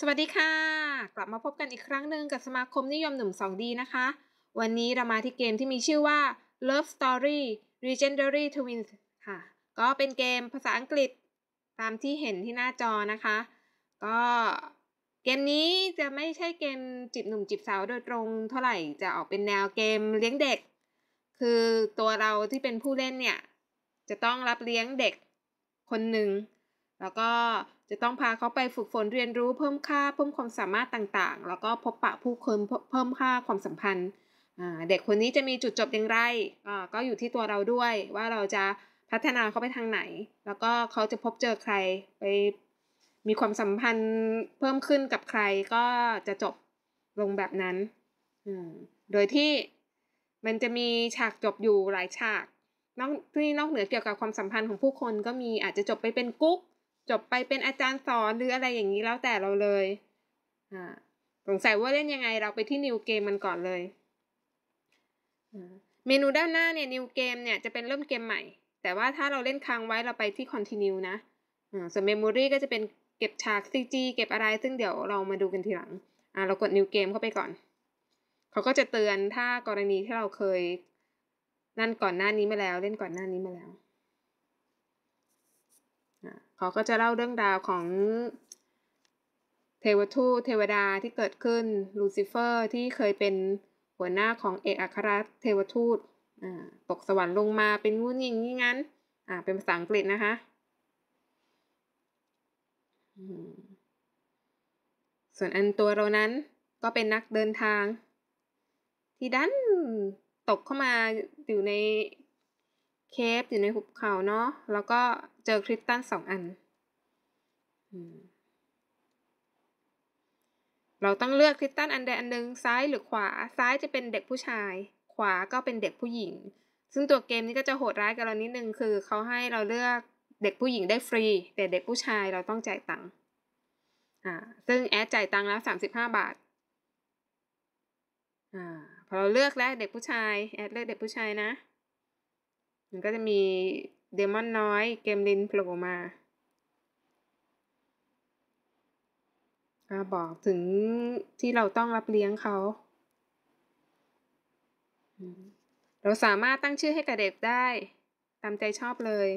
สวัสดีค่ะกลับมาพบกันอีกครั้งหนึ่งกับสมาคมนิยมหนุ่มสองดีนะคะ วันนี้เรามาที่เกมที่มีชื่อว่า Love Story Legendary Twins ค่ะ ก็เป็นเกมภาษาอังกฤษ ตามที่เห็นที่หน้าจอนะคะ ก็เกมนี้จะไม่ใช่เกมจีบหนุ่มจีบสาวโดยตรงเท่าไหร่จะออกเป็นแนวเกมเลี้ยงเด็ก คือตัวเราที่เป็นผู้เล่นเนี่ย จะต้องรับเลี้ยงเด็กคนหนึ่งแล้วก็จะต้องพาเขาไปฝึกฝนเรียนรู้เพิ่มค่าเพิ่มความสามารถต่างๆ แล้วก็พบปะผู้คนเพิ่มค่าความสัมพันธ์เด็กคนนี้จะมีจุดจบอย่างไร ก็อยู่ที่ตัวเราด้วย ว่าเราจะพัฒนาเขาไปทางไหน แล้วก็เขาจะพบเจอใครไปมีความสัมพันธ์เพิ่มขึ้นกับใครก็จะจบลงแบบนั้นโดยที่มันจะมีฉากจบอยู่หลายฉาก นอกที่นอกเหนือเกี่ยวกับความสัมพันธ์ของผู้คนก็มีอาจจะจบไปเป็นกุ๊กจบไปเป็นอาจารย์สอนหรืออะไรอย่างนี้แล้วแต่เราเลย สงสัยว่าเล่นยังไงเราไปที่นิวเกมมันก่อนเลย เมนูด้านหน้าเนี่ยนิวเกมเนี่ย จะเป็นเริ่มเกมใหม่ แต่ว่าถ้าเราเล่นค้างไว้เราไปที่คอนติเนียนะ ส่วนเมโมรี่ก็จะเป็นเก็บฉากซีจีเก็บอะไร ซึ่งเดี๋ยวเรามาดูกันทีหลังอ่าเรากดนิวเกมเข้าไปก่อน เขาก็จะเตือนถ้ากรณีที่เราเคยนั่นก่อนหน้านี้มาแล้วเล่นก่อนหน้านี้มาแล้วเขาก็จะเล่าเรื่องราวของเทวทูตเทวดาที่เกิดขึ้น ลูซิเฟอร์ที่เคยเป็นหัวหน้าของเอกอัครราชเทวทูตตกสวรรค์ลงมาเป็นงูนิ่งนี้งั้น เป็นภาษาอังกฤษนะคะ ส่วนอันตัวเรานั้นก็เป็นนักเดินทาง ที่ดันตกเข้ามาอยู่ในเคฟอยู่ในหุบเขาเนาะแล้วก็เจอคริสตัลสองอันเราต้องเลือกคริสตัลอันใดอันหนึ่งซ้าย หรือขวาซ้ายจะเป็นเด็กผู้ชาย ขวาก็เป็นเด็กผู้หญิง ซึ่งตัวเกมนี้ก็จะโหดร้ายกับเรานิดนึงคือเขาให้เราเลือกเด็กผู้หญิงได้ฟรี แต่เด็กผู้ชายเราต้องจ่ายตังค์อ่าซึ่งแอดจ่ายตังค์แล้วสามสิบห้าบาทอ่าพอเราเลือกแล้วเด็กผู้ชายแอดเลือกเด็กผู้ชายนะมันก็จะมีเดมอนน้อยเกมลินโผล่มาบอกถึงที่เราต้องรับเลี้ยงเขา เราสามารถตั้งชื่อให้กับเด็กได้ตามใจชอบเลย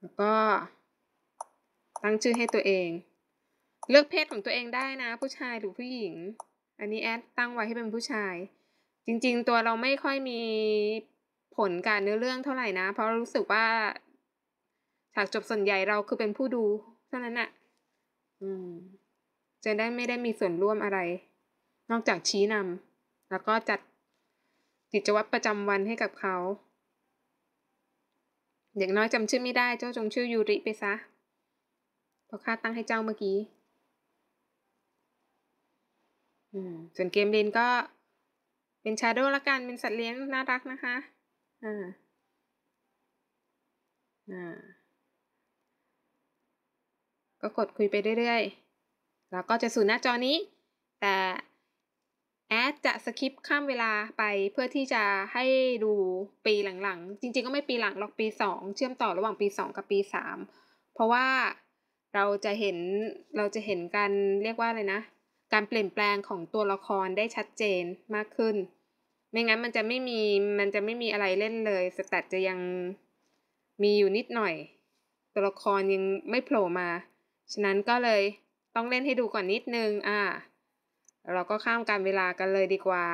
แล้วก็ตั้งชื่อให้ตัวเองเลือกเพศของตัวเองได้นะ ผู้ชายหรือผู้หญิง อันนี้แอดตั้งไว้ให้เป็นผู้ชาย จริง ๆ ตัวเราไม่ค่อยมีผลการเนื้อเรื่องเท่าไหร่นะ เพราะรู้สึกว่าฉากจบส่วนใหญ่เราคือเป็นผู้ดูเท่านั้นอะอืม จะได้ไม่ได้มีส่วนร่วมอะไร นอกจากชี้นำแล้วก็จัดกิจวัตรประจำวันให้กับเขา อย่างน้อยจำชื่อไม่ได้ เจ้าจง ชื่อยูริไปซะเพราะข้าตั้งให้เจ้าเมื่อกี้ส่วนเกมเลนก็เป็นชาโดว์ละกัน เป็นสัตว์เลี้ยง น่ารักนะคะ อ่า อ่า ก็กดคุยไปเรื่อยๆ แล้วก็จะสู่หน้าจอนี้ แต่ แอดจะสคิปข้ามเวลาไปเพื่อที่จะให้ดูปีหลังๆ จริงๆก็ไม่ปีหลังหรอกปี 2 เชื่อมต่อระหว่างปี 2 กับปี 3 เพราะว่าเราจะเห็นเราจะเห็นกันเรียกว่าอะไรนะการเปลี่ยนแปลงของตัวละครได้ชัดเจนมากขึ้น ไม่งั้นมันจะไม่มี มันจะไม่มีอะไรเล่นเลยสแตทจะยังมีอยู่นิดหน่อย ตัวละครยังไม่โผล่มา ฉะนั้นก็เลยต้องเล่นให้ดูก่อนนิดนึง อ่า เราก็ข้ามการเวลากันเลยดีกว่า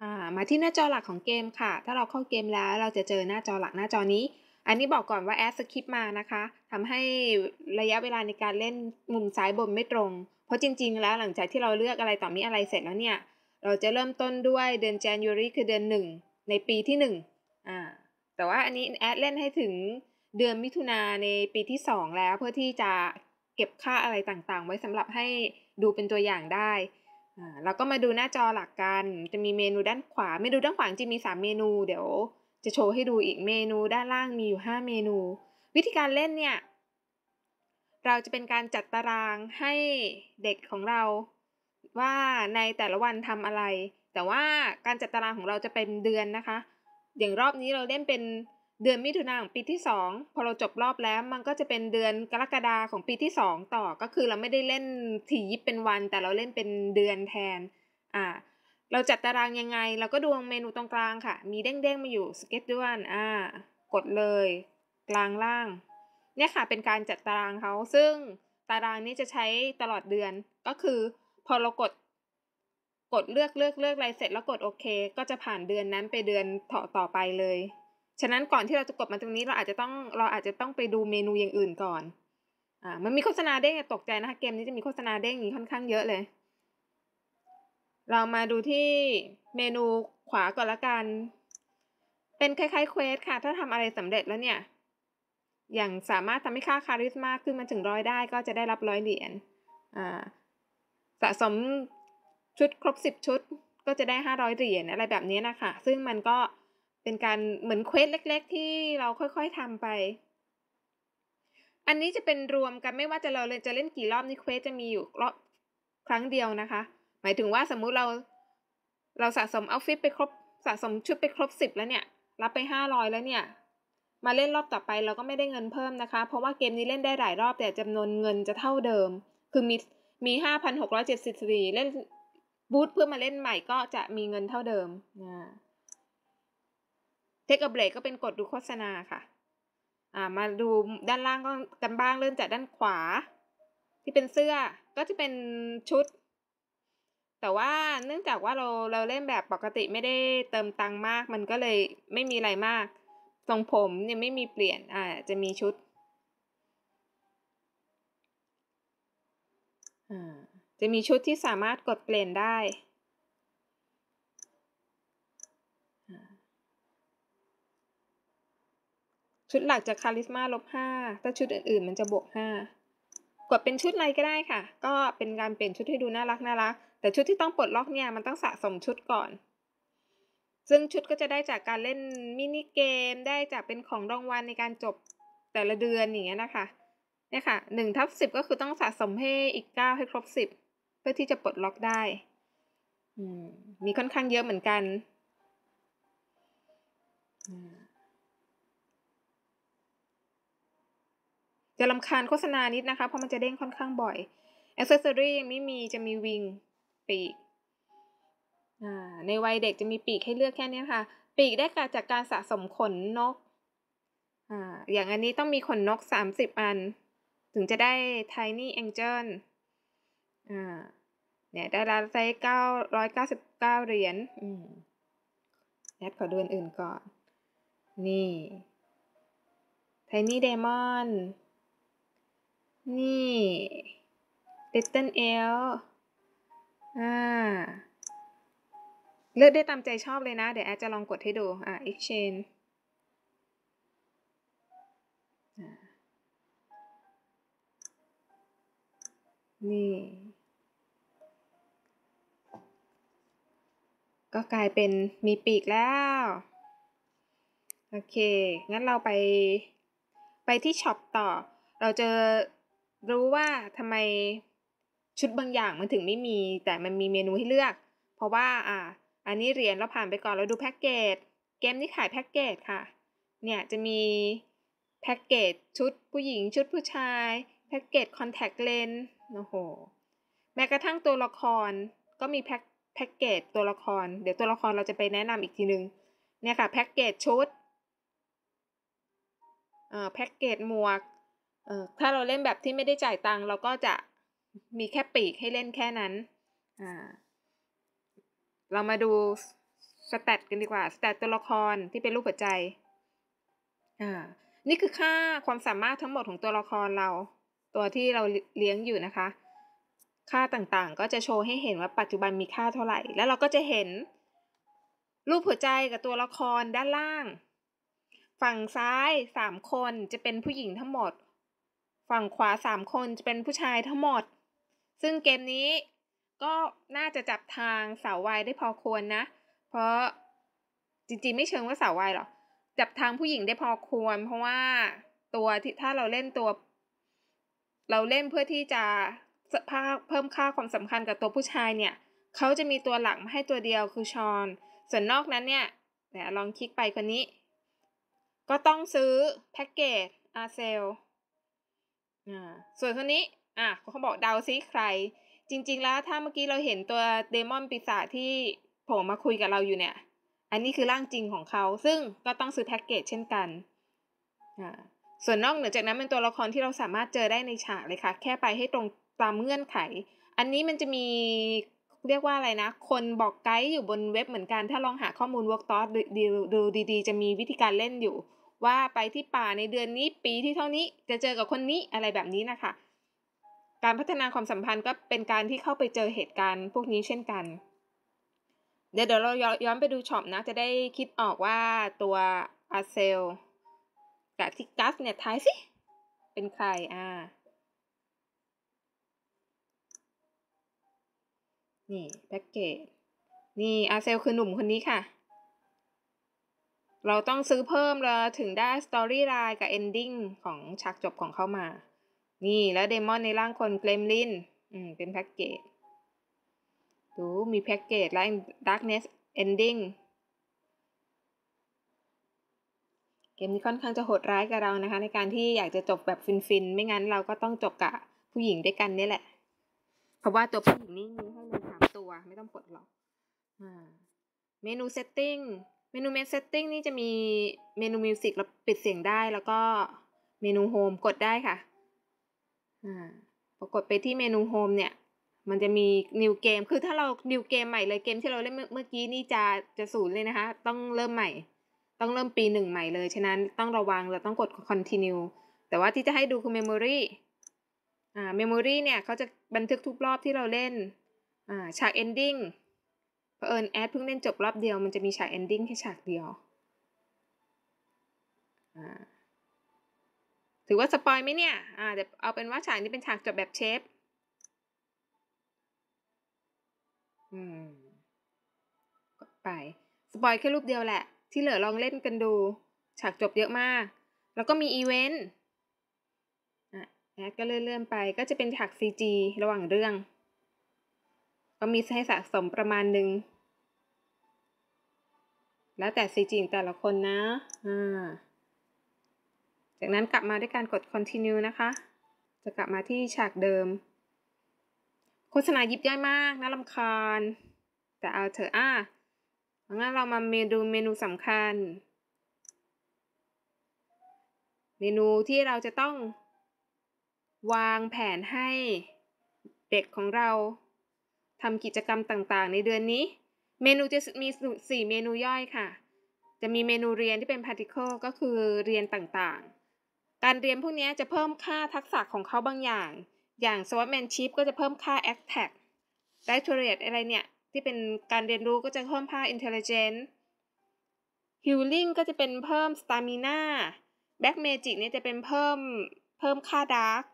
อ่า มาที่หน้าจอหลักของเกมค่ะ ถ้าเราเข้าเกมแล้วเราจะเจอหน้าจอหลักหน้าจอนี้อันนี้บอกก่อนว่าแอดสคริปมานะคะทำให้ระยะเวลาในการเล่นมุมซ้ายบนไม่ตรง เพราะจริงๆแล้วหลังจากที่เราเลือกอะไรต่อมีอะไรเสร็จแล้วเนี่ย เราจะเริ่มต้นด้วยเดือน January คือเดือน1 ในปีที่1อ่าแต่ว่าอันนี้แอดเล่นให้ถึงเดือนมิถุนาในปีที่ 2 แล้วเพื่อที่จะเก็บค่าอะไรต่างๆ ไว้สำหรับให้ดูเป็นตัวอย่างได้เราก็มาดูหน้าจอหลักกันจะมีเมนูด้านขวาเมนูด้านขวาจริงมี 3 เมนูเดี๋ยวจะโชว์ให้ดูอีกเมนูด้านล่างมีอยู่5เมนูวิธีการเล่นเนี่ย เราจะเป็นการจัดตารางให้เด็กของเรา ว่าในแต่ละวันทำอะไร แต่ว่าการจัดตารางของเราจะเป็นเดือนนะคะ อย่างรอบนี้เราเล่นเป็นเดือนมิถุนาของปีที่2พอเราจบรอบแล้วมันก็จะเป็นเดือนกรกฎาของปีที่2ต่อก็คือเราไม่ได้เล่นถี่ยิบเป็นวัน แต่เราเล่นเป็นเดือนแทน อ่าเราจัดตารางยังไง เราก็ดูเมนูตรงกลางค่ะ มีเด้งๆมาอยู่ schedule อ่ากดเลย กลางล่าง เนี่ยค่ะเป็นการจัดตารางเขาซึ่งตารางนี้จะใช้ตลอดเดือน ก็คือ พอเรากดกดเลือกเลือกเลือกอะไรเสร็จ แล้วกดโอเค ก็จะผ่านเดือนนั้นไปเดือนต่อต่อไปเลย ฉะนั้นก่อนที่เราจะกดมาตรงนี้เราอาจจะต้องเราอาจจะต้องไปดูเมนูอย่างอื่นก่อนอ่ามันมีโฆษณาเด้งตกใจนะคะเกมนี้จะมีโฆษณาเด้งอย่างค่อนข้างเยอะเลยเรามาดูที่เมนูขวา ก่อนละกัน เป็นคล้ายๆเควสค่ะ ถ้าทำอะไรสำเร็จแล้วเนี่ย อย่างสามารถทำให้ค่าคาริสมาขึ้นมาถึงร้อยได้ ก็จะได้รับร้อยเหรียญสะสมชุดครบสิบชุด ก็จะได้ห้าร้อยเหรียญ อะไรแบบนี้นะคะ ซึ่งมันก็เป็นการเหมือนเควสเล็ก ๆ ที่เราค่อยๆทำไป อันนี้จะเป็นรวมกันไม่ว่าจะเราจะเล่นกี่รอบนี่เควสจะมีอยู่รอบครั้งเดียวนะคะหมายถึงว่าสมมุติเราเราสะสมเอาฟิตไปครบสะสมชุดไปครบสิบแล้วเนี่ย รับไปห้าร้อยแล้วเนี่ย มาเล่นรอบต่อไปเราก็ไม่ได้เงินเพิ่มนะคะ เพราะว่าเกมนี้เล่นได้หลายรอบแต่จำนวนเงินจะเท่าเดิม คือมีมีห้าพันหกร้อยเจ็ดสิบสี่เล่นบูธเพื่อมาเล่นใหม่ก็จะมีเงินเท่าเดิมนะเทคเบรกก็เป็นกดดูโฆษณาค่ะ อ่ามาดูด้านล่างก็กันบ้างเริ่มจากด้านขวา ที่เป็นเสื้อก็จะเป็นชุดแต่ว่าเนื่องจากว่าเราเราเล่นแบบปกติไม่ได้เติมตังมาก มันก็เลยไม่มีอะไรมากทรงผมเนี่ยไม่มีเปลี่ยนอ่าจะมีชุดอ่าจะมีชุดที่สามารถกดเปลี่ยนได้ ชุดหลักจะคาลิสมาลบห้าถ้าชุดอื่นๆมันจะบวกห้ากดเป็นชุดอะไรก็ได้ค่ะ ก็เป็นการเปลี่ยนชุดให้ดูน่ารักน่ารักแต่ชุดที่ต้องปลดล็อกเนี่ยมันต้องสะสมชุดก่อน ซึ่งชุดก็จะได้จากการเล่นมินิเกมได้จากเป็นของรางวัลในการจบแต่ละเดือนอย่างเงี้ยนะคะ เนี่ยค่ะหนึ่งทับสิบก็คือต้องสะสมให้อีกเก้าให้ครบสิบเพื่อที่จะปลดล็อกได้ มีค่อนข้างเยอะเหมือนกัน จะลำคาญโฆษณานิดนะคะเพราะมันจะเด้งค่อนข้างบ่อยอ c c e s s o r y ยังไม่มีจะมีวิงีกในวัยเด็กจะมีปีกให้เลือกแค่นี้ค่ะ ปีกได้กาจากการสะสมขนนกออย่างอันนี้ต้องมีขนนก 30 อัน ถึงจะได้ Tiny Angel เนี่ยได้รัไซส์999 เหรียญแอดขอดูอันอื่นก่อน นี่ Tiny Diamond นี่ Little Elf อาเลือกได้ตามใจชอบเลยนะ เดี๋ยวแอดจะลองกดให้ดู อ่า exchange นี่ ก็กลายเป็นมีปีกแล้ว โอเค งั้นเราไปไปที่ช็อปต่อ เราจะรู้ว่าทำไมชุดบางอย่างมันถึงไม่มีแต่มันมีเมนูให้เลือก เพราะว่าอ่าอันนี้เรียนเราผ่านไปก่อนเราดูแพ็กเกจเกมนี้ขายแพ็กเกจค่ะ เนี่ย จะมีแพ็กเกจชุดผู้หญิงชุดผู้ชายแพ็กเกจคอนแทคเลนส์โอ้โหแม้กระทั่งตัวละครก็มีแพ็กแพ็กเกจตัวละครเดี๋ยวตัวละครเราจะไปแนะนำอีกทีนึงเนี่ยค่ะแพ็กเกจชุดเออ่แพ็กเกจหมวกถ้าเราเล่นแบบที่ไม่ได้จ่ายตังค์เราก็จะมีแค่ปีกให้เล่นแค่นั้น อ่า เรามาดูสแตตกันดีกว่าสแตตตัวละครที่เป็นรูปหัวใจ อ่า นี่คือค่าความสามารถทั้งหมดของตัวละครเรา ตัวที่เราเลี้ยงอยู่นะคะ ค่าต่างๆ ก็จะโชว์ให้เห็นว่าปัจจุบันมีค่าเท่าไหร่ แล้วเราก็จะเห็น รูปหัวใจกับตัวละครด้านล่าง ฝั่งซ้ายสามคนจะเป็นผู้หญิงทั้งหมด ฝั่งขวาสามคน จะเป็นผู้ชายทั้งหมดซึ่งเกมนี้ก็น่าจะจับทางสาววายได้พอควรนะ เพราะจริงๆ ไม่เชิงว่าสาววายหรอกจับทางผู้หญิงได้พอควร เพราะว่าตัวที่ถ้าเราเล่นตัว เราเล่นเพื่อที่จะ เพิ่มค่าความสำคัญกับตัวผู้ชายเนี่ยเขาจะมีตัวหลักมาให้ตัวเดียวคือชอน ส่วนนอกนั้นเนี่ยเดี๋ยวลองคลิกไปคนนี้ ก็ต้องซื้อแพ็กเกจอาเซลส่วนคนนี้อ่ะเขาบอกเดาซิใคร จริง ๆ แล้วถ้าเมื่อกี้เราเห็นตัวเดมอนปีศาจที่โผล่มาคุยกับเราอยู่เนี่ย อันนี้คือร่างจริงของเขา ซึ่งก็ต้องซื้อแพ็กเกจเช่นกันอ่าส่วนนอกเหนือจากนั้นเป็นตัวละครที่เราสามารถเจอได้ในฉากเลยค่ะ แค่ไปให้ตรงตามเงื่อนไข อันนี้มันจะมีเรียกว่าอะไรนะ คนบอกไกด์อยู่บนเว็บเหมือนกัน ถ้าลองหาข้อมูล Work t o s ดูดี ๆ จะมีวิธีการเล่นอยู่ ว่าไปที่ป่าในเดือนนี้ปีที่เท่านี้ จะเจอกับคนนี้อะไรแบบนี้นะคะการพัฒนาความสัมพันธ์ก็เป็นการที่เข้าไปเจอเหตุการณ์พวกนี้เช่นกัน เดี๋ยวเดี๋ยวเราย้อนไปดูช็อปนะ จะได้คิดออกว่าตัวอาเซลกับทิกัสเนี่ยทายสิ เป็นใคร อ่า นี่แพ็กเกจ นี่อาเซลคือหนุ่มคนนี้ค่ะ เราต้องซื้อเพิ่มเราถึงได้สตอรี่ไลน์กับเอนดิ้งของฉากจบของเขามานี่ แล้วเดมอนในร่างคนเกลมลิน อืมเป็นแพ็กเกจ ดูมีแพ็กเกจไลน์ดักเนสเอนดิ้ง เกมนี้ค่อนข้างจะโหดร้ายกับเรานะคะ ในการที่อยากจะจบแบบฟินๆ ไม่งั้น เราก็ต้องจบกับผู้หญิงด้วยกันนี่แหละ เพราะว่าตัวผู้หญิงนี่มีให้มีสามตัว ไม่ต้องกดหรอกเมนูเซตติ้งเมนูเมนเซตติ้งนี่จะมีเมนูมิวสิกเราปิดเสียงได้แล้วก็เมนูโฮมกดได้ค่ะปรากฏไปที่เมนูโฮมเนี่ย มันจะมีนิวเกม คือถ้าเรานิวเกมใหม่เลย เกมที่เราเล่นเมื่อกี้นี่จะจะศูนย์เลยนะคะ ต้องเริ่มใหม่ ต้องเริ่มปีหนึ่งใหม่เลย ฉะนั้นต้องระวังเราต้องกด continue แต่ว่าที่จะให้ดูคือ memory อ่า memory เนี่ยเขาจะบันทึกทุกรอบที่เราเล่น อ่า ฉาก ending เพอิญแอดเพิ่งเล่นจบรอบเดียวมันจะมีฉาก ending แค่ฉากเดียว อ่าถือว่าสปอยไหมเนี่ย อ่า เดี๋ยวเอาเป็นว่า ฉากนี้เป็นฉากจบแบบเชฟ อืมกไป สปอยแค่รูปเดียวแหละ ที่เหลือลองเล่นกันดู ฉากจบเยอะมาก แล้วก็มีอีเวนต์ อ่ะแอดก็เลื่อนๆไป ก็จะเป็นฉาก CG ระหว่างเรื่อง ก็มีให้สะสมประมาณหนึ่ง แล้วแต่ซีจีแต่ละคนนะ อ่าจากนั้นกลับมาด้วยการกด continue นะคะ จะกลับมาที่ฉากเดิม โฆษณายิบย่อยมาก น่าลำคาญ แต่เอาเถอะ อ่ะงั้นเรามาเมนูเมนูสำคัญ เมนูที่เราจะต้อง วางแผนให้ เด็กของเราทำกิจกรรมต่างๆ ในเดือนนี้ เมนูจะมี 4 เมนูย่อยค่ะ จะมีเมนูเรียนที่เป็น particle ก็คือเรียนต่างๆการเรียนพวกนี้จะเพิ่มค่าทักษะของเขาบางอย่าง อย่าง s w อ r แ m a n s h i p ก็จะเพิ่มค่า Attack d i t o r a t e อะไรเนี่ยที่เป็นการเรียนรู้ก็จะเพิ่มค่า Intelligence Healing ก็จะเป็นเพิ่ม Stamina Black Magic เนี่ยจะเป็นเพิ่มเพิ่มค่า Dark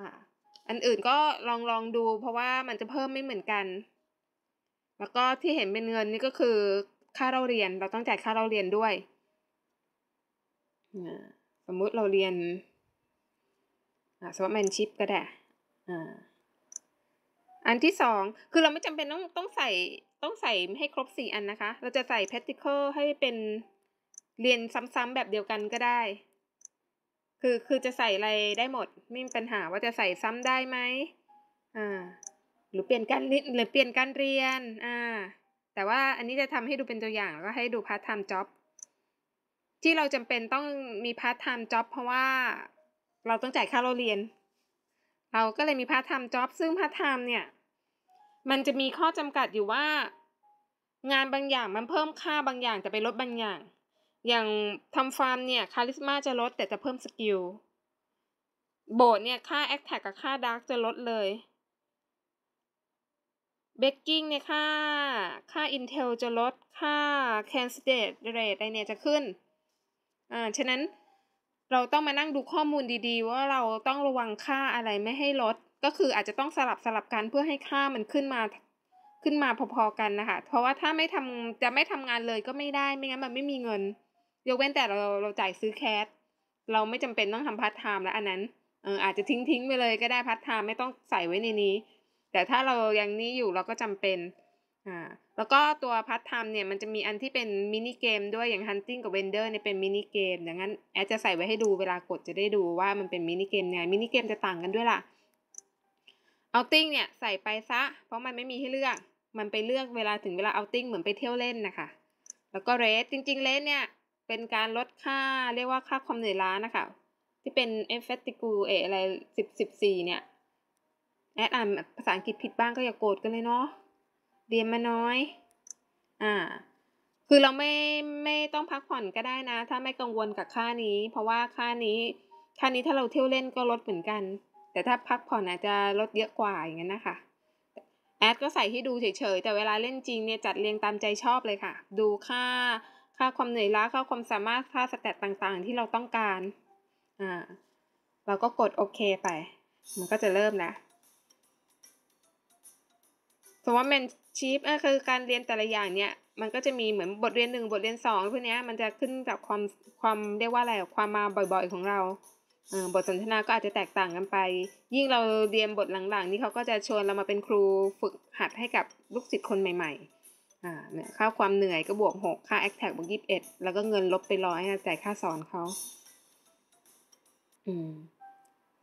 ออันอื่นก็ลองลองดูเพราะว่ามันจะเพิ่มไม่เหมือนกัน แล้วก็ที่เห็นเป็นเงินนี่ก็คือค่าเราเรียนเราต้องจ่ายค่าเราเรียนด้วยอ่ามมุติเราเรียนสวอตแมนชิพก็ได้ อันที่สองคือเราไม่จำเป็นต้องต้องใส่ต้องใส่ให้ครบสี่อันนะคะ เราจะใส่ practical ให้เป็นเรียนซ้ำๆแบบเดียวกันก็ได้ คือคือจะใส่อะไรได้หมด ไม่มีปัญหาว่าจะใส่ซ้ำได้ไหมอ่า หรือเปลี่ยนการหรือเปลี่ยนการเรียน อ่าแต่ว่าอันนี้จะทำให้ดูเป็นตัวอย่าง แล้วก็ให้ดูพาร์ทไทม์จ็อบที่เราจำเป็นต้องมีพาร์ทไทม์จ็อบเพราะว่าเราต้องจ่ายค่าเราเรียน เราก็เลยมีพาร์ทไทม์จ็อบ ซึ่งพาร์ทไทม์เนี่ย มันจะมีข้อจำกัดอยู่ว่า งานบางอย่างมันเพิ่มค่าบางอย่างแต่ไปลดบางอย่าง อย่างทำฟาร์มเนี่ยคาลิสมาจะลด แต่จะเพิ่มสกิลโบดเนี่ยค่าแอคแท็กกับค่าดาร์กจะลดเลยเบกกิ้งเนี่ยค่าค่าอินเทลจะลดค่าแคนสเ d ดเ e r a อะไรเนี่ยจะขึ้นอ่า ฉะนั้นเราต้องมานั่งดูข้อมูลดีๆ ว่าเราต้องระวังค่าอะไรไม่ให้ลด ก็คืออาจจะต้องสลับสลับกันเพื่อให้ค่ามันขึ้นมาขึ้นมาพอๆกันนะคะเพราะว่าถ้าไม่ทำจะไม่ทำงานเลยก็ไม่ได้ไม่งั้นมันไม่มีเงิน ยกเว้นแต่เราเราจ่ายซื้อแคสเราไม่จำเป็นต้องทำพาร์ทไทม์แล้วอันนั้นเอออาจจะทิ้งๆไปเลยก็ได้พาร์ทไทม์ไม่ต้องใส่ไว้ในนี้ แต่ถ้าเรายังนี้อยู่เราก็จำเป็นอ่า แล้วก็ตัวพัทไทม์เนี่ยมันจะมีอันที่เป็นมินิเกมด้วยอย่าง Hunting กับ Vendor เนี่ยเป็นมินิเกมดังนั้นแอดจะใส่ไว้ให้ดูเวลากดจะได้ดูว่ามันเป็นมินิเกมไงมินิเกมจะต่างกันด้วยล่ะ เอาติ้งเนี่ยใส่ไปซะ เพราะมันไม่มีให้เลือก มันไปเลือกเวลาถึงเวลาเอาติ้งเหมือนไปเที่ยวเล่นนะคะแล้วก็เรสจริงๆเรสเนี่ยเป็นการลดค่าเรียกว่าค่าความเหนื่อยล้านะคะที่เป็นเอฟเฟติกูเออะไรสิบสิบสี่เนี่ยแอดอ่านภาษาอังกฤษผิดบ้างก็อย่าโกรธกันเลยเนาะเรียนมาน้อย อ่า คือเราไม่ ไม่ต้องพักผ่อนก็ได้นะ ถ้าไม่กังวลกับค่านี้ เพราะว่าค่านี้ ค่านี้ถ้าเราเที่ยวเล่นก็ลดเหมือนกัน แต่ถ้าพักผ่อนอาจจะลดเยอะกว่าอย่างนั้นนะคะแอดก็ใส่ให้ดูเฉยๆ แต่เวลาเล่นจริงเนี่ยจัดเรียงตามใจชอบเลยค่ะ ดูค่า ค่าความเหนื่อยล้า ค่าความสามารถ ค่าสเตตต่างๆ ที่เราต้องการ อ่าเราก็กดโอเคไป มันก็จะเริ่มแล้วสมมติว่าเป็นชีฟคือการเรียนแต่ละอย่างเนี่ยมันก็จะมีเหมือนบทเรียนหนึ่งบทเรียนสองพวกนี้มันจะขึ้นกับความความเรียกว่าอะไรความมาบ่อยๆ ของเราบทสนทนาก็อาจจะแตกต่างกันไป ยิ่งเราเรียนบทหลังๆ นี่เขาก็จะชวนเรามาเป็นครูฝึกหัดให้กับลูกศิษย์คนใหม่ๆเนี่ยค่าความเหนื่อยก็บวกหกค่าแอคแท็กบวกยีิบเอ็ดแล้วก็เงินลบไปร้อยจ่ายค่าสอนเขา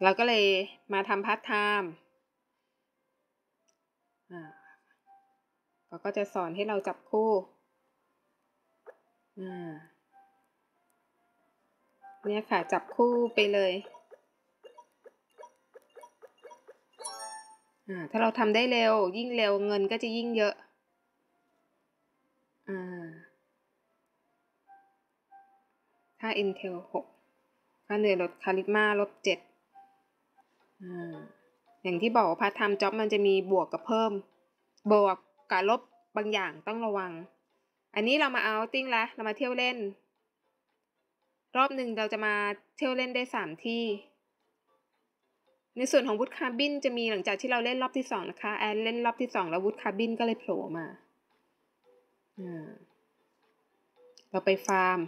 เราก็เลยมาทำพาร์ทไทม์อ่าเขาก็จะสอนให้เราจับคู่เนี่ยค่ะ จับคู่ไปเลย ถ้าเราทำได้เร็วยิ่งเร็วเงินก็จะยิ่งเยอะค่า Intel 6ค่าเหนื่อยลดคาริมาลบ7อย่างที่บอกพาร์ทไทม์จ็อบมันจะมีบวกกับเพิ่มบวกการลบบางอย่างต้องระวัง อันนี้เรามาเอาติ้งละ เรามาเที่ยวเล่น รอบหนึ่งเราจะมาเที่ยวเล่นได้3ที่ ในส่วนของวุฒคาบิน จะมีหลังจากที่เราเล่นรอบที่2นะคะแอนเล่นรอบที่ 2 แล้ววุฒคาบินก็เลยโผล่มา เราไปฟาร์ม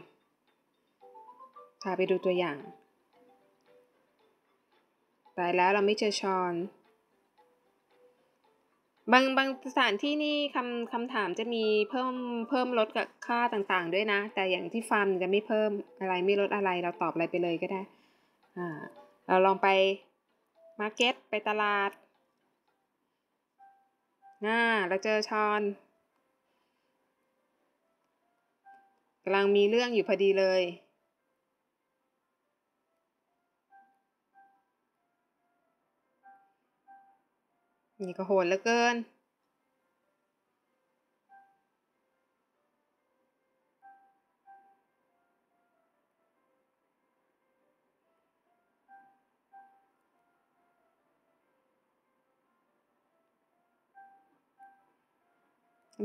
พาไปดูตัวอย่างตายแล้วเราไม่เจอชอนบางบางสถานที่นี่คำคำถามจะมีเพิ่มเพิ่มลดกับค่าต่างๆด้วยนะ แต่อย่างที่ฟาร์มจะไม่เพิ่มอะไรไม่ลดอะไรเราตอบอะไรไปเลยก็ได้อ่าเราลองไป มาร์เก็ตไปตลาดน่าเราเจอชอนกำลังมีเรื่องอยู่พอดีเลยนี่ก็โหดเหลือเกิน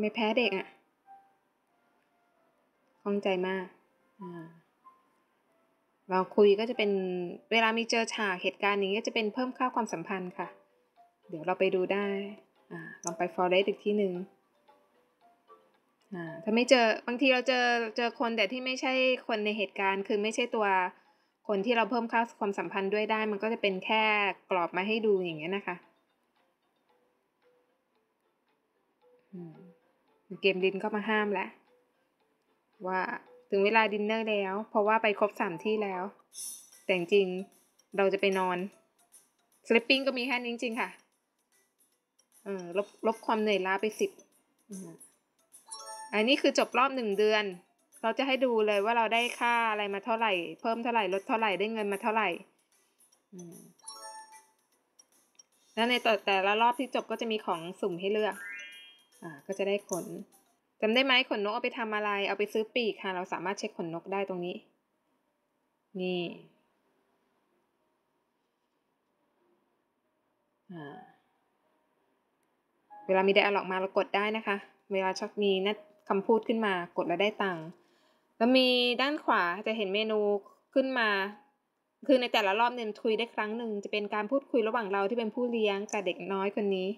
ไม่แพ้เด็กอะ่ะคล่องใจมาก เราคุยก็จะเป็นเวลามีเจอฉากเหตุการณ์นี้ก็จะเป็นเพิ่มค่าความสัมพันธ์ค่ะเดี๋ยวเราไปดูได้อลองไป forest อีกที่หนึ่งถ้าไม่เจอ บางทีเราเจอเจอคนแต่ที่ไม่ใช่คนในเหตุการณ์ คือไม่ใช่ตัวคนที่เราเพิ่มค่าความสัมพันธ์ด้วยได้ มันก็จะเป็นแค่กรอบมาให้ดูอย่างเงี้ยนะคะ เกมดินก็มาห้ามแล้ว ว่าถึงเวลาดินเนอร์แล้ว เพราะว่าไปครบสามที่แล้ว แต่จริง เราจะไปนอน สลิปปิ้งก็มีแค่นี้จริงค่ะลบลบความเหนื่อยล้าไปสิบอันนี้คือจบรอบหนึ่งเดือน เราจะให้ดูเลยว่าเราได้ค่าอะไรมาเท่าไหร่ เพิ่มเท่าไหร่ ลดเท่าไหร่ ได้เงินมาเท่าไหร่แล้วในแต่ละรอบที่จบก็จะมีของสุ่มให้เลือก อ่าก็จะได้ขนจำได้ไหมขนนกเอาไปทำอะไร เอาไปซื้อปีกค่ะ เราสามารถเช็คขนนกได้ตรงนี้ นี่ อ่าเวลามีไดอะล็อกมาเรากดได้นะคะ เวลาชักมีนัดคำพูดขึ้นมา กดแล้วได้ตังค์แล้วมีด้านขวา จะ เห็น เมนูขึ้นมา คือ ใน แต่ละ รอบเนี่ยคุย ได้ ครั้งหนึ่งจะ เป็นการพูด คุย ระหว่าง เราที่เป็นผู้เลี้ยง กับ เด็ก น้อย คน นี้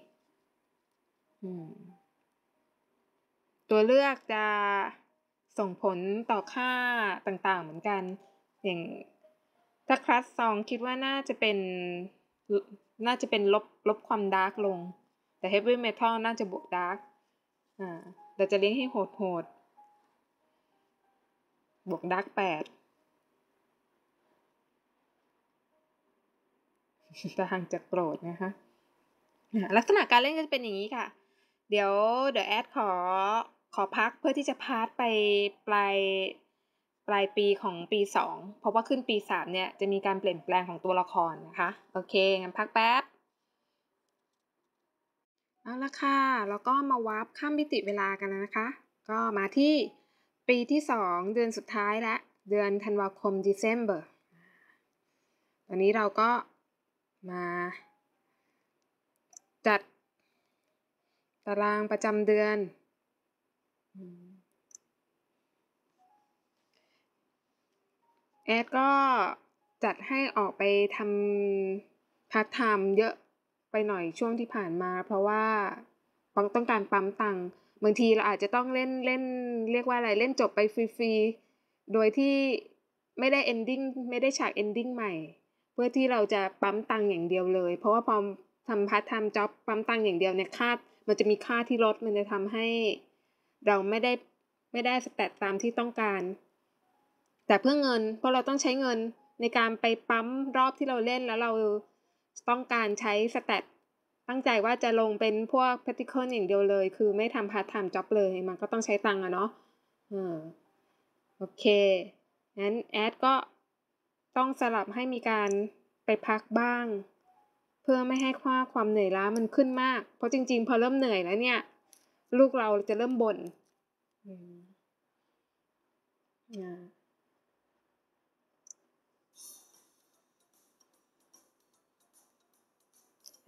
ตัวเลือกจะ ส่งผล ต่อ ค่า ต่างๆ เหมือนกัน อย่าง ถ้า คลาสสองคิดว่า น่าจะ เป็น น่าจะ เป็นลบลบความ ดาร์ก ลงแต่ heavy metal น่าจะบวกด a r k อ่าแต่จะเลี้ยงให้โหดโหดบวการ์กแปด่างจากโกรธนะคะลักษณะการเล่นก็จะเป็นอย่างนี้ค่ะ เดี๋ยวเดี๋ยวแอดขอขอพักเพื่อที่จะพาร์ทไปปลายปลายปีของปี2เพราะว่าขึ้นปี3เนี่ยจะมีการเปลี่ยนแปลงของตัวละครนะคะ โอเค งั้นพักแป๊บเอาละค่ะ แล้วก็มาวาร์ปข้ามมิติเวลากันนะคะ ก็มาที่ปีที่ 2 เดือนสุดท้ายและเดือนธันวาคม December ตอนนี้เราก็มาจัด ตารางประจำเดือน แอดก็จัดให้ออกไปทำพาร์ทไทม์เยอะไปหน่อยช่วงที่ผ่านมาเพราะว่าบางต้องการปั๊มตังค์บางทีเราอาจจะต้องเล่น เล่น เรียกว่าอะไร เล่นจบไปฟรีๆ โดยที่ไม่ได้เอนดิ้งไม่ได้ฉากเอนดิ้งใหม่ เพื่อที่เราจะปั๊มตังค์อย่างเดียวเลย เพราะว่าพอทำพัททำจ็อบปั๊มตังค์อย่างเดียวเนี่ยคาดมันจะมีค่าที่ลด มันจะทำให้ เราไม่ได้ไม่ได้สแตตตามที่ต้องการ แต่เพื่อเงิน เพราะเราต้องใช้เงินในการไปปั๊มรอบที่เราเล่นแล้วเราต้องการใช้สเตตตั้งใจว่าจะลงเป็นพวกา r ์ติเคิลอย่างเดียวเลย คือไม่ทำร์ทไทม์จ็อบเลย มันก็ต้องใช้ตังค์อะเนาะโอเคงั้นแอดก็ต้องสลับให้มีการไปพักบ้าง เพื่อไม่ให้ค่าความเหนื่อยล้ามันขึ้นมาก เพราะจริงๆพอเริ่มเหนื่อยแล้วเนี่ย ลูกเราจะเริ่มบน่น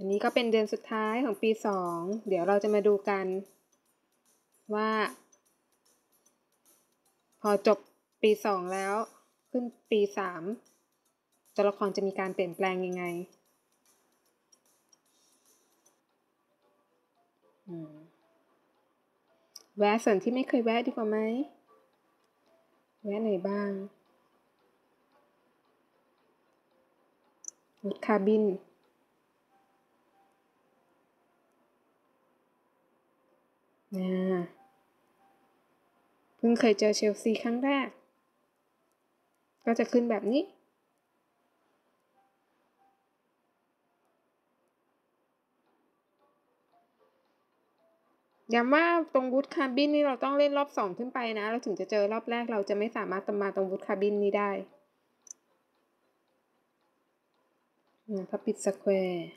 อันนี้ก็เป็นเดือนสุดท้ายของปีสอง เดี๋ยวเราจะมาดูกัน ว่า พอจบปีสองแล้ว ขึ้นปีสามตัวละครจะมีการเปลี่ยนแปลงยังไงแวะส่วนที่ไม่เคยแวะดีกว่าไหมแวะไหนบ้างรถคาบินนะเพิ่งเคยเจอเชลซีครั้งแรก ก็จะขึ้นแบบนี้ย้ำว่าตรงบูธคาบินนี่เราต้องเล่นรอบสองขึ้นไปนะ เราถึงจะเจอรอบแรกเราจะไม่สามารถตมาตรงบูธคาบินนี้ได้พับปิดสแควร์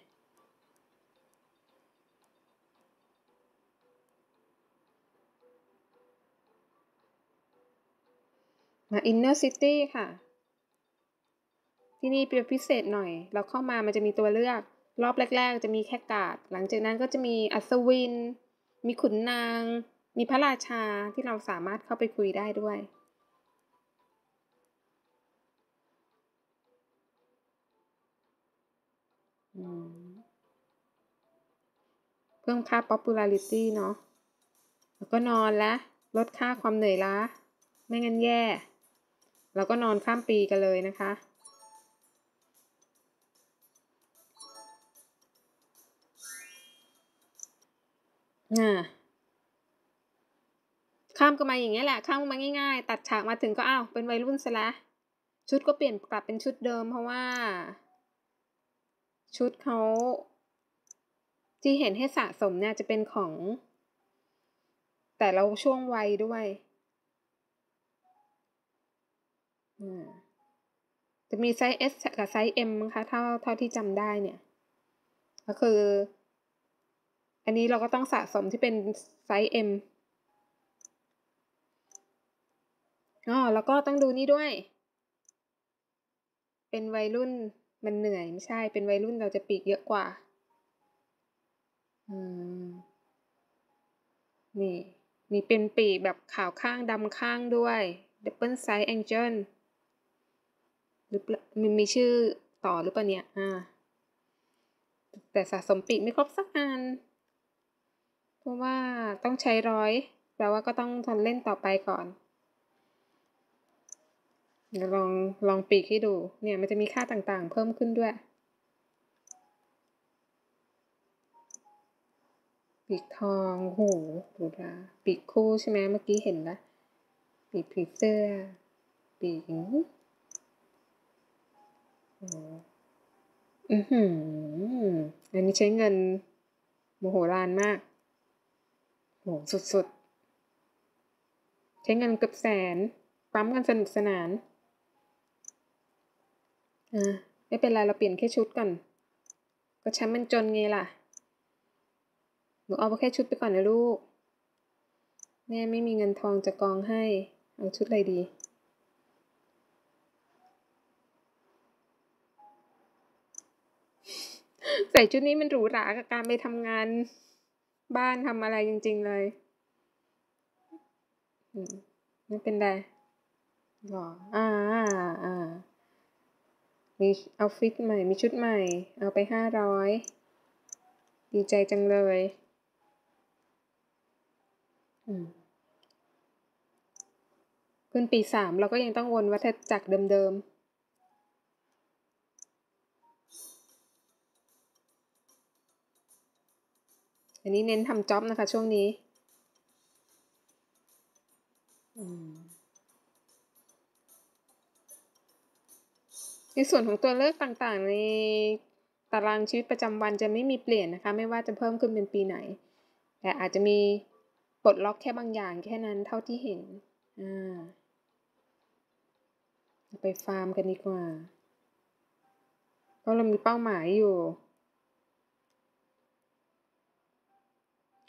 มาอินเนอร์ซิตี้ค่ะ ที่นี่เป็นพิเศษหน่อย เราเข้ามามันจะมีตัวเลือกรอบแรกๆจะมีแค่กาดหลังจากนั้นก็จะมีอัศวิน มีขุนนาง มีพระราชาที่เราสามารถเข้าไปคุยได้ด้วย เพิ่มค่า popularity เนาะแล้วก็นอนละลดค่าความเหนื่อยล้าไม่งั้นแย่เราก็นอนข้ามปีกันเลยนะคะ่ข้ามกันมาอย่างนี้แหละ ข้ามมาง่ายๆ ตัดฉากมาถึงก็อ้าว เป็นวัยรุ่นซะละชุดก็เปลี่ยนกลับเป็นชุดเดิมเพราะว่า ชุดเขา ที่เห็นให้สะสมเนี่ยจะเป็นของ แต่เราช่วงวัยด้วยจะมีไซส์ S กับไซส์ M มั้งคะเท่าเท่าที่จำได้เนี่ย ก็คือ อันนี้เราก็ต้องสะสมที่เป็นไซส์ M อ๋อแล้วก็ต้องดูนี่ด้วย เป็นวัยรุ่นมันเหนื่อยไม่ใช่ เป็นวัยรุ่นเราจะปีกเยอะกว่า อืมนี่ มีเป็นปีกแบบขาวข้างดำข้างด้วย double size angel หรือมันมีชื่อต่อหรือเปล่าเนี่ย อ่า แต่สะสมปีกไม่ครบสักอันเพราะว่าต้องใช้ร้อย แปลว่าก็ต้องทนเล่นต่อไปก่อน เดี๋ยวลองลองปีกให้ดู เนี่ยมันจะมีค่าต่างๆ เพิ่มขึ้นด้วยปีกทองหูดูดาปีกคู่ใช่ไหมเมื่อกี้เห็นละปีกผีเสื้อปีกอืออันนี้ใช้เงินโมโหลานมาก โหสุดๆ ใช้เงินเกือบแสนปั๊มกันสนุกสนานอ่าไม่เป็นไร เราเปลี่ยนแค่ชุดก่อน ก็ฉันมันจนไงล่ะ หนูเอาไปแค่ชุดไปก่อนนะลูก แม่ไม่มีเงินทองจะกองให้ เอาชุดอะไรดีใส่ชุดนี้มันหรูหรากับการไปทำงานบ้านทำอะไรจริงๆเลยไม่เป็นไรหรอ อ่า อ่ามีเอาฟิตใหม่มีชุดใหม่ เอาไปห้าร้อยดีใจจังเลยขึ้นปีสามเราก็ยังต้องวนวัฏจักรเดิมๆอันนี้เน้นทำจ็อบนะคะ ช่วงนี้ในส่วนของตัวเลือกต่างๆ ในตารางชีวิตประจำวันจะไม่มีเปลี่ยนนะคะ ไม่ว่าจะเพิ่มขึ้นเป็นปีไหน แต่อาจจะมีปลดล็อกแค่บางอย่างแค่นั้นเท่าที่เห็นไปฟาร์มกันดีกว่า เพราะเรามีเป้าหมายอยู่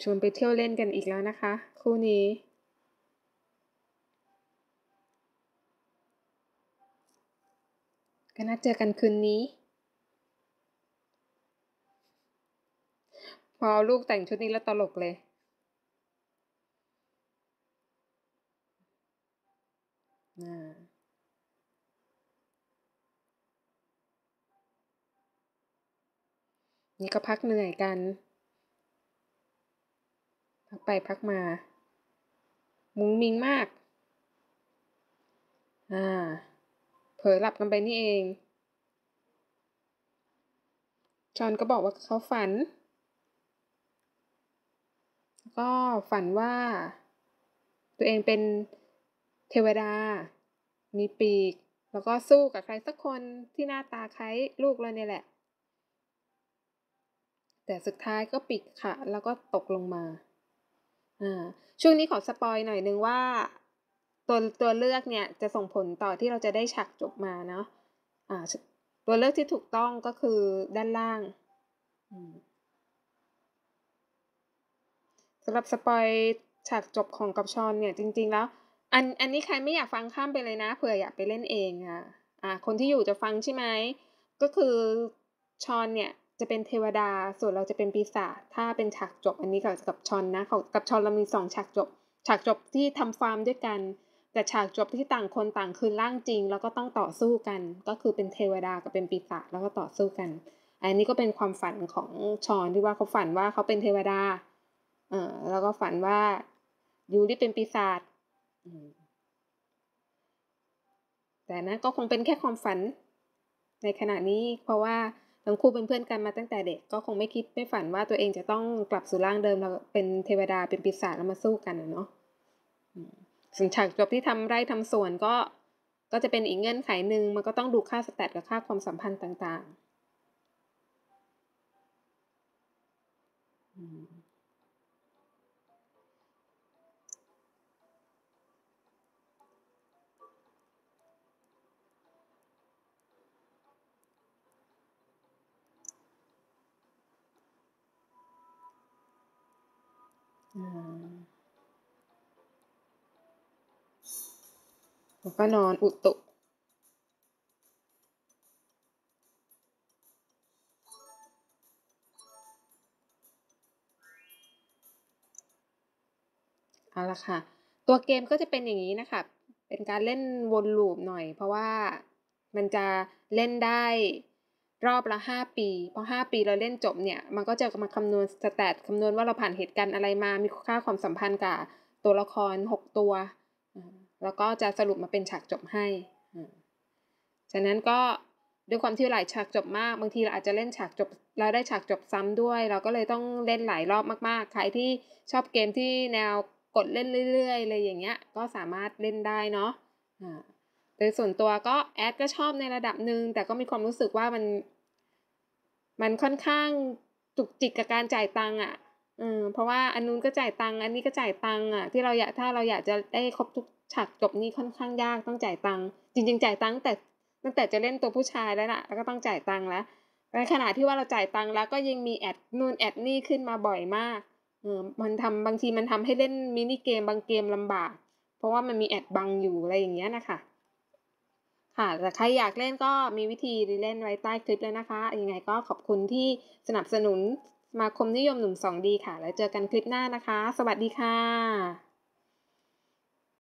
ชวนไปเที่ยวเล่นกันอีกแล้วนะคะ คู่นี้ ก็นัดเจอกันคืนนี้ พอลูกแต่งชุดนี้แล้วตลกเลยนนี่ก็พักเหนื่อยกันไปพักมา มุงมิงมากอ่า เผลอหลับกันไปนี่เองจอนก็บอกว่าเขาฝัน ก็ฝันว่า ตัวเองเป็นเทวดา มีปีก แล้วก็สู้กับใครสักคนที่หน้าตาคล้ายลูกเราเนี่ยแหละ แต่สุดท้ายก็ปิดค่ะ แล้วก็ตกลงมาช่วงนี้ขอสปอยหน่อยนึงว่าตัวตัวเลือกเนี่ยจะส่งผลต่อที่เราจะได้ฉากจบมาเนาะาตัวเลือกที่ถูกต้องก็คือด้านล่างสำหรับสปอยฉากจบของกับชอนเนี่ยจริง ๆ แล้วอันอันนี้ใครไม่อยากฟังข้ามไปเลยนะเผื่ออยากไปเล่นเองอะ่ะอ่าคนที่อยู่จะฟังใช่ไหมก็คือชอนเนี่ยจะเป็นเทวดาส่วนเราจะเป็นปีศาจถ้าเป็นฉากจบ อันนี้กับกับชอนนะกับชอนเรามีสองฉากจบ ฉากจบที่ทำฟาร์มด้วยกัน แต่ฉากจบที่ต่างคนต่าง คืนร่างจริง แล้วก็ต้องต่อสู้กัน ก็คือเป็นเทวดากับเป็นปีศาจแล้วก็ต่อสู้กัน อันนี้ก็เป็นความฝันของชอนที่ว่าเขาฝันว่าเขาเป็นเทวดาเออแล้วก็ฝันว่ายูริเป็นปีศาจแต่นะก็คงเป็นแค่ความฝันในขณะนี้เพราะว่าทั้งคู่เป็นเพื่อนกันมาตั้งแต่เด็กก็คงไม่คิด ไม่ฝันว่าตัวเองจะต้องกลับสู่ร่างเดิมแล้วเป็นเทวดาเป็นปีศาจแล้วมาสู้กันเนาะสังฉากจบที่ทำไร่ทำสวนก็ ก็จะเป็นอีกเงื่อนไขหนึ่งมันก็ต้องดูค่าสแตทกับค่าความสัมพันธ์ต่างๆแล้วก็นอนอุตุเอาละค่ะตัวเกมก็จะเป็นอย่างนี้นะคะเป็นการเล่นวนลูปหน่อย เพราะว่ามันจะเล่นได้รอบละ 5 ปีพอ5ปีเราเล่นจบเนี่ยมันก็จะมาคำนวณสแตทคำนวณว่าเราผ่านเหตุการณ์อะไรมามีค่าความสัมพันธ์กับตัวละคร6ตัวแล้วก็จะสรุปมาเป็นฉากจบให้ฉะนั้นก็ด้วยความที่หลายฉากจบมากบางที เราอาจจะเล่นฉากจบ เราได้ฉากจบซ้ำด้วย เราก็เลยต้องเล่นหลายรอบมากๆใครที่ชอบเกมที่แนวกดเล่นเรื่อยๆเลยอย่างเงี้ย ก็สามารถเล่นได้เนาะโดยส่วนตัวก็แอดก็ชอบในระดับหนึ่ง แต่ก็มีความรู้สึกว่ามัน มันค่อนข้างจุกจิกกับการจ่ายตังค์อ่ะอืเพราะว่าอันนู้นก็จ่ายตังค์ อันนี้ก็จ่ายตังค์อ่ะ ที่เราอยากถ้าเราอยากจะได้ครบทุกฉากจบนี่ค่อนข้างยากต้องจ่ายตังค์จริง ๆ จ่ายตังค์แต่ตั้งแต่จะเล่นตัวผู้ชายแล้วล่ะ แล้วก็ต้องจ่ายตังค์แล้วในขณะที่ว่าเราจ่ายตังค์แล้วก็ยังมีแอดนู่นแอดนี่ขึ้นมาบ่อยมากเออมันทำบางทีมันทำให้เล่นมินิเกมบางเกมลำบากเพราะว่ามันมีแอดบังอยู่อะไรอย่างเงี้ยนะคะค่ะแต่ใครอยากเล่นก็มีวิธีเล่นไว้ใต้คลิปแล้วนะคะยังไงก็ขอบคุณที่สนับสนุนสมาคมนิยมหนุ่มสองดีค่ะ แล้วเจอกันคลิปหน้านะคะ สวัสดีค่ะ